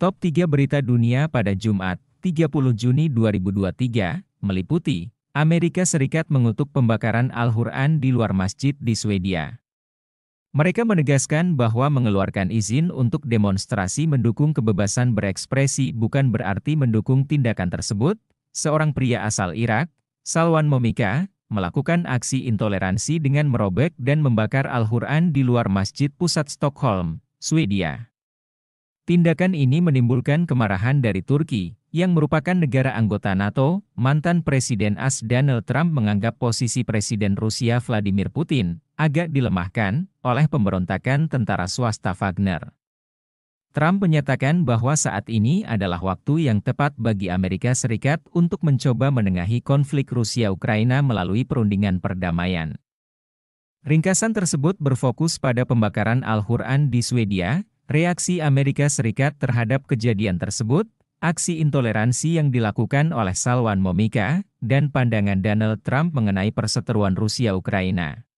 Top 3 berita dunia pada Jumat, 30 Juni 2023, meliputi Amerika Serikat mengutuk pembakaran Al-Quran di luar masjid di Swedia. Mereka menegaskan bahwa mengeluarkan izin untuk demonstrasi mendukung kebebasan berekspresi bukan berarti mendukung tindakan tersebut. Seorang pria asal Irak, Salwan Momika, melakukan aksi intoleransi dengan merobek dan membakar Al-Quran di luar masjid pusat Stockholm, Swedia. Tindakan ini menimbulkan kemarahan dari Turki, yang merupakan negara anggota NATO, mantan Presiden AS Donald Trump menganggap posisi Presiden Rusia Vladimir Putin agak dilemahkan oleh pemberontakan tentara swasta Wagner. Trump menyatakan bahwa saat ini adalah waktu yang tepat bagi Amerika Serikat untuk mencoba menengahi konflik Rusia-Ukraina melalui perundingan perdamaian. Ringkasan tersebut berfokus pada pembakaran Al-Quran di Swedia, Reaksi Amerika Serikat terhadap kejadian tersebut, aksi intoleransi yang dilakukan oleh Salwan Momika, dan pandangan Donald Trump mengenai perseteruan Rusia-Ukraina.